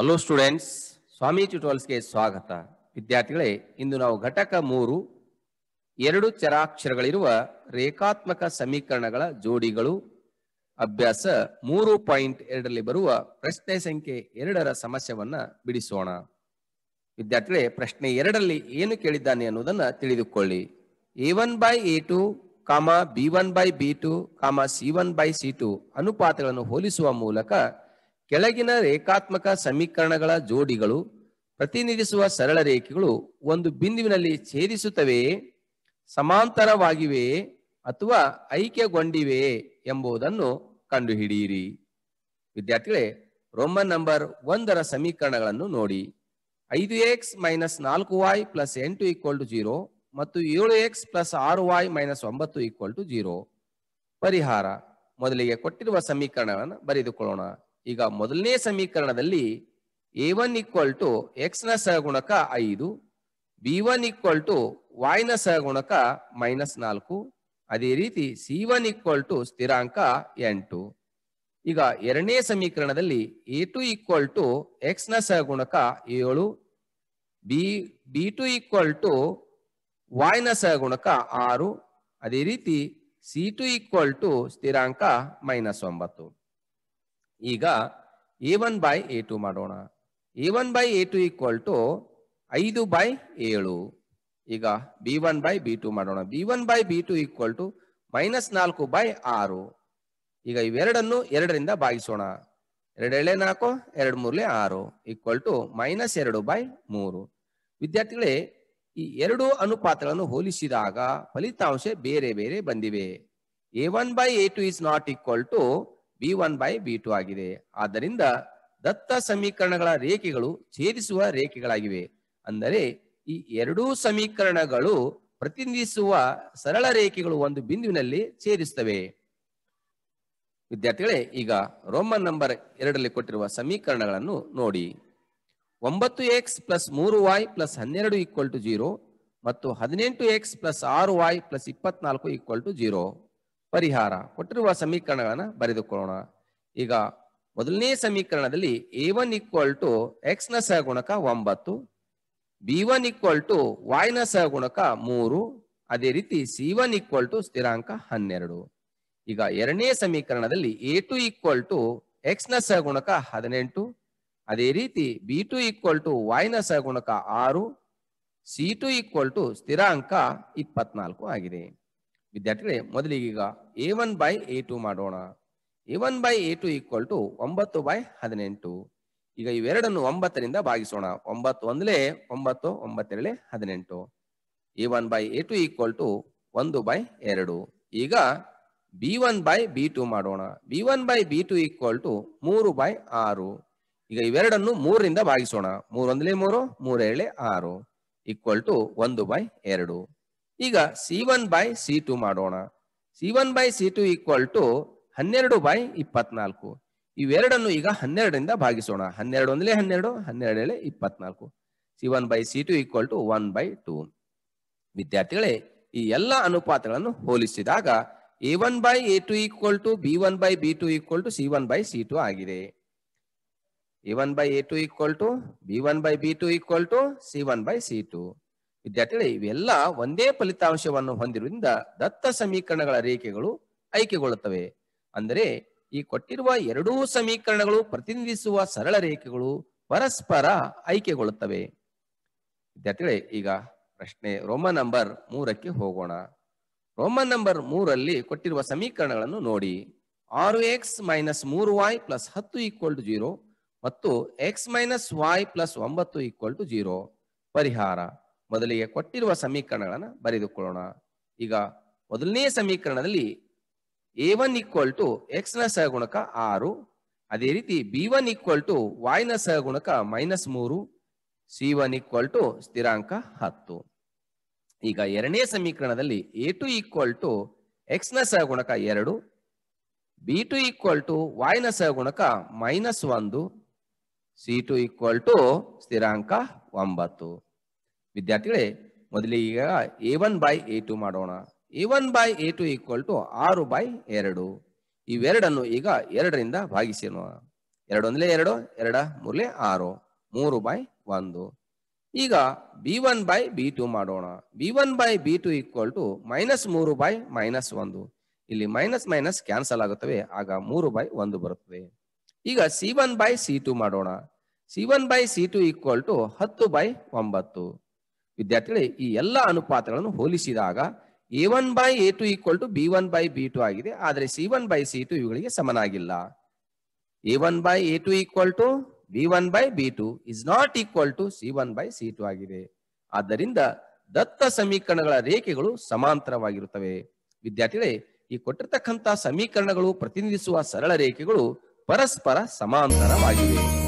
hello students ಸ್ವಾಮಿ ಟ್ಯುಟೋಲ್ಸ್ಗೆ ಸ್ವಾಗತ ವಿದ್ಯಾರ್ಥಿಗಳೇ ಇಂದು ನಾವು ಘಟಕ ಮೂರು ಎರಡು ಚರಾಕ್ಷರಗಳಿರುವ ರೇಖಾತ್ಮಕ ಸಮೀಕರಣಗಳ ಜೋಡಿಗಳು ಅಭ್ಯಾಸ ಮೂರು ಪಾಯಿಂಟ್ ಎರಡರಲ್ಲಿ ಬರುವ ಪ್ರಶ್ನೆ ಸಂಖ್ಯೆ ಎರಡರ ಸಮಸ್ಯೆವನ್ನ ಬಿಡಿಸೋಣ ವಿದ್ಯಾರ್ಥಿಗಳೇ ಪ್ರಶ್ನೆ ಎರಡರಲ್ಲಿ ಏನು ಕೇಳಿದ್ದಾನೆ ಅನ್ನೋದನ್ನ ತಿಳಿದುಕೊಳ್ಳಿ A one by A two comma B one by B two comma C one by C two ಅನುಪಾತಗಳನ್ನು ಹೋಲಿಸುವ ಮೂಲಕ ಕೆಳಗಿನ ರೇಖಾತ್ಮಕ ಸಮೀಕರಣಗಳ ಜೋಡಿಗಳು ಪ್ರತಿನಿಧಿಸುವ ಸರಳ ರೇಖೆಗಳು ಒಂದು ಬಿಂದುವಿನಲ್ಲಿ ಛೇದಿಸುತ್ತವೆಯೇ ಸಮಾಂತರವಾಗಿವೆಯೇ ಅಥವಾ ಐಕ್ಯಗೊಂಡಿವೆಯೇ ಎಂಬುದನ್ನು ಕಂಡುಹಿಡಿಯಿರಿ ವಿದ್ಯಾರ್ಥಿಗಳೇ ರೋಮನ್ ನಂಬರ್ ಒಂದರ ಸಮೀಕರಣಗಳನ್ನು ನೋಡಿ ಐದು ಎಕ್ಸ್ ಮೈನಸ್ ನಾಲ್ಕು ವೈ ಪ್ಲಸ್ ಎಂಟು ಈಕ್ವಲ್ ಟು ಜೀರೋ ಮತ್ತು ಏಳು ಎಕ್ಸ್ ಪ್ಲಸ್ ಆರು ವಾಯ್ ಮೈನಸ್ ಒಂಬತ್ತು ಈಕ್ವಲ್ ಟು ಜೀರೋ ಪರಿಹಾರ ಮೊದಲಿಗೆ ಕೊಟ್ಟಿರುವ ಸಮೀಕರಣಗಳನ್ನು ಬರೆದುಕೊಳ್ಳೋಣ ಈಗ ಮೊದಲನೇ ಸಮೀಕರಣದಲ್ಲಿ A one equal to X ನ ಸಹಗುಣಕ ಐದು B one equal to Y ನ ಸಹಗುಣಕ ಮೈನಸ್ ನಾಲ್ಕು ಅದೇ ರೀತಿ ಸಿ ಒನ್ ಈಕ್ವಲ್ ಟು ಸ್ಥಿರಾಂಕ ಎಂಟು ಈಗ ಎರಡನೇ ಸಮೀಕರಣದಲ್ಲಿ A two equal to X ನ ಸಹಗುಣಕ ಏಳು B B two equal to Y ನ ಸಹಗುಣಕ ಆರು ಅದೇ ರೀತಿ ಸಿ ಟು ಈಕ್ವಲ್ ಟು ಸ್ಥಿರಾಂಕ ಮೈನಸ್ ಒಂಬತ್ತು ಈಗ A one by A two ಮಾಡೋಣ A one by A two equal to ಐದು ಬೈ ಏಳು ಈಗ B one by B two ಮಾಡೋಣ B one by B two equal to minus ನಾಲ್ಕು by ಆರು ಈಗ ಇವೆರಡನ್ನು ಎರಡರಿಂದ ಭಾಗಿಸೋಣ ಎರಡು ಎಳೆ ನಾಲ್ಕು ಎರಡು ಮೂರ್ಲೆ ಆರು ಈಕ್ವಲ್ ಟು ಮೈನಸ್ ಎರಡು ಬೈ ಮೂರು ವಿದ್ಯಾರ್ಥಿಗಳೇ ಈ ಎರಡು ಅನುಪಾತಗಳನ್ನು ಹೋಲಿಸಿದಾಗ ಫಲಿತಾಂಶ ಬೇರೆ ಬೇರೆ ಬಂದಿವೆ A one by A two is not equal to B one by B two ಆಗಿದೆ ಆದ್ದರಿಂದ ದತ್ತ ಸಮೀಕರಣಗಳ ರೇಖೆಗಳು ಛೇದಿಸುವ ರೇಖೆಗಳಾಗಿವೆ ಅಂದರೆ ಈ ಎರಡೂ ಸಮೀಕರಣಗಳು ಪ್ರತಿನಿಧಿಸುವ ಸರಳ ರೇಖೆಗಳು ಒಂದು ಬಿಂದುವಿನಲ್ಲಿ ಛೇದಿಸುತ್ತವೆ ವಿದ್ಯಾರ್ಥಿಗಳೇ ಈಗ ರೋಮನ್ ನಂಬರ್ ಎರಡರಲ್ಲಿ ಕೊಟ್ಟಿರುವ ಸಮೀಕರಣಗಳನ್ನು ನೋಡಿ ಒಂಬತ್ತು ಎಕ್ಸ್ ಪ್ಲಸ್ ಮೂರು ವೈ ಪ್ಲಸ್ ಹನ್ನೆರಡು ಈಕ್ವಲ್ ಟು ಜೀರೋ ಮತ್ತು ಹದಿನೆಂಟು ಎಕ್ಸ್ ಪ್ಲಸ್ ಆರು ವೈ ಪ್ಲಸ್ ಇಪ್ಪತ್ನಾಲ್ಕು ಈಕ್ವಲ್ ಟು ಜೀರೋ ಪರಿಹಾರ ಕೊಟ್ಟಿರುವ ಸಮೀಕರಣಗಳನ್ನು ಬರೆದುಕೊಳ್ಳೋಣ ಈಗ ಮೊದಲನೇ ಸಮೀಕರಣದಲ್ಲಿ A one equal to X ನ ಸಹಗುಣಕ ಒಂಬತ್ತು B one equal to Y ನ ಸಹಗುಣಕ ಮೂರು ಅದೇ ರೀತಿ ಸಿ ಒನ್ ಈಕ್ವಲ್ ಟು ಸ್ಥಿರಾಂಕ ಹನ್ನೆರಡು ಈಗ ಎರಡನೇ ಸಮೀಕರಣದಲ್ಲಿ A two equal to X ನ ಸಹಗುಣಕ ಹದಿನೆಂಟು ಅದೇ ರೀತಿ ಬಿ ಟು ಈಕ್ವಲ್ ಟು ವಾಯ್ನ ಸಹಗುಣಕ ಆರು ಸಿ ಟು ಈಕ್ವಲ್ ಟು ಸ್ಥಿರಾಂಕ ಇಪ್ಪತ್ನಾಲ್ಕು ಆಗಿದೆ ವಿದ್ಯಾರ್ಥಿಗಳೇ ಮೊದಲಿಗೆ ಈಗ A one by A two ಮಾಡೋಣ A one by A two equal to ಒಂಬತ್ತು ಬೈ ಹದಿನೆಂಟು ಈಗ ಇವೆರಡನ್ನು ಒಂಬತ್ತರಿಂದ ಭಾಗಿಸೋಣ ಒಂಬತ್ತು ಒಂದಲೇ ಒಂಬತ್ತು ಒಂಬತ್ತೆರಳೆ ಹದಿನೆಂಟು A one by A two equal to ಒಂದು ಬೈ ಎರಡು ಈಗ B one by B two ಮಾಡೋಣ B one by B two equal to ಮೂರು ಬೈ ಆರು ಈಗ ಇವೆರಡನ್ನು ಮೂರರಿಂದ ಭಾಗಿಸೋಣ ಮೂರೊಂದಲೇ ಮೂರು ಮೂರೇಳೆ ಆರು ಈಕ್ವಲ್ ಟು ಒಂದು ಬೈ ಎರಡು ಈಗ C one by C two ಮಾಡೋಣ C one by C two equal to ಹನ್ನೆರಡು ಬೈ ಇಪ್ಪತ್ನಾಲ್ಕು ಇವೆರಡನ್ನು ಈಗ ಹನ್ನೆರಡರಿಂದ ಭಾಗಿಸೋಣ ಹನ್ನೆರಡು ಒಂದಲೇ ಹನ್ನೆರಡು ಹನ್ನೆರಡಲೇ ಇಪ್ಪತ್ನಾಲ್ಕು C one by C two equal to one by two ವಿದ್ಯಾರ್ಥಿಗಳೇ ಈ ಎಲ್ಲ ಅನುಪಾತಗಳನ್ನು ಹೋಲಿಸಿದಾಗ A one by A two equal to B one by B two equal to C one by C two ಆಗಿದೆ A one by A two equal to B one by B two equal to C one by C two ವಿದ್ಯಾರ್ಥಿಗಳೇ ಇವೆಲ್ಲ ಒಂದೇ ಫಲಿತಾಂಶವನ್ನು ಹೊಂದಿರುವುದರಿಂದ ದತ್ತ ಸಮೀಕರಣಗಳ ರೇಖೆಗಳು ಆಯ್ಕೆಗೊಳ್ಳುತ್ತವೆ ಅಂದರೆ ಈ ಕೊಟ್ಟಿರುವ ಎರಡೂ ಸಮೀಕರಣಗಳು ಪ್ರತಿನಿಧಿಸುವ ಸರಳ ರೇಖೆಗಳು ಪರಸ್ಪರ ಆಯ್ಕೆಗೊಳ್ಳುತ್ತವೆ ವಿದ್ಯಾರ್ಥಿಗಳೇ ಈಗ ಪ್ರಶ್ನೆ ರೋಮನ್ ನಂಬರ್ ಮೂರಕ್ಕೆ ಹೋಗೋಣ ರೋಮನ್ ನಂಬರ್ ಮೂರಲ್ಲಿ ಕೊಟ್ಟಿರುವ ಸಮೀಕರಣಗಳನ್ನು ನೋಡಿ ಆರು ಎಕ್ಸ್ ಮೈನಸ್ ಮೂರು ವೈ ಪ್ಲಸ್ ಹತ್ತು ಈಕ್ವಲ್ ಟು ಜೀರೋ ಮತ್ತು ಎಕ್ಸ್ ಮೈನಸ್ ವಾಯ್ ಪ್ಲಸ್ ಒಂಬತ್ತು ಈಕ್ವಲ್ ಟು ಜೀರೋ ಪರಿಹಾರ ಮೊದಲಿಗೆ ಕೊಟ್ಟಿರುವ ಸಮೀಕರಣಗಳನ್ನು ಬರೆದುಕೊಳ್ಳೋಣ ಈಗ ಮೊದಲನೇ ಸಮೀಕರಣದಲ್ಲಿ A one equal to X ನ ಸಹಗುಣಕ ಆರು ಅದೇ ರೀತಿ B one equal to Y ಸಹಗುಣಕ ಮೈನಸ್ ಮೂರು ಸಿ ಒನ್ ಈಕ್ವಲ್ ಟು ಸ್ಥಿರಾಂಕ ಹತ್ತು ಈಗ ಎರಡನೇ ಸಮೀಕರಣದಲ್ಲಿ A two equal to X ನ ಸಹಗುಣಕ ಎರಡು B two equal to Y ಸಹಗುಣಕ ಮೈನಸ್ ಒಂದು ಸಿ ಟು ಈಕ್ವಲ್ ಟು ಸ್ಥಿರಾಂಕ ಒಂಬತ್ತು ವಿದ್ಯಾರ್ಥಿಗಳೇ ಮೊದಲಿಗೆ A one by A two ಮಾಡೋಣ A one by A two equal to ಆರು ಬೈ ಎರಡು ಇವೆರಡನ್ನು ಈಗ ಎರಡರಿಂದ ಭಾಗಿಸೋಣ ಎರಡು ಎರಡು ಎರಡ ಮೂರಲೆ ಆರು ಮೂರು ಬೈ ಒಂದು ಈಗ B one by B two ಮಾಡೋಣ B one by B two equal to minus ಮೂರು ಬೈ ಮೈನಸ್ ಒಂದು ಇಲ್ಲಿ ಮೈನಸ್ ಮೈನಸ್ ಕ್ಯಾನ್ಸಲ್ ಆಗುತ್ತವೆ ಆಗ ಮೂರು ಬೈ ಒಂದು ಬರುತ್ತದೆ ಈಗ C one by C two ಮಾಡೋಣ C one by C two equal to ಹತ್ತು ಬೈ ಒಂಬತ್ತು ವಿದ್ಯಾರ್ಥಿಗಳೇ ಈ ಎಲ್ಲ ಅನುಪಾತಗಳನ್ನು ಹೋಲಿಸಿದಾಗ A one by A two equal to B one by B two ಆಗಿದೆ ಆದರೆ C one by C two ಇವುಗಳಿಗೆ ಸಮನಾಗಿಲ್ಲ A one by A two equal to B one by B two is not equal to C one by C two ಆಗಿದೆ ಆದ್ದರಿಂದ ದತ್ತ ಸಮೀಕರಣಗಳ ರೇಖೆಗಳು ಸಮಾಂತರವಾಗಿರುತ್ತವೆ ವಿದ್ಯಾರ್ಥಿಗಳೇ ಈ ಕೊಟ್ಟಿರ್ತಕ್ಕಂಥ ಸಮೀಕರಣಗಳು ಪ್ರತಿನಿಧಿಸುವ ಸರಳ ರೇಖೆಗಳು ಪರಸ್ಪರ ಸಮಾಂತರವಾಗಿವೆ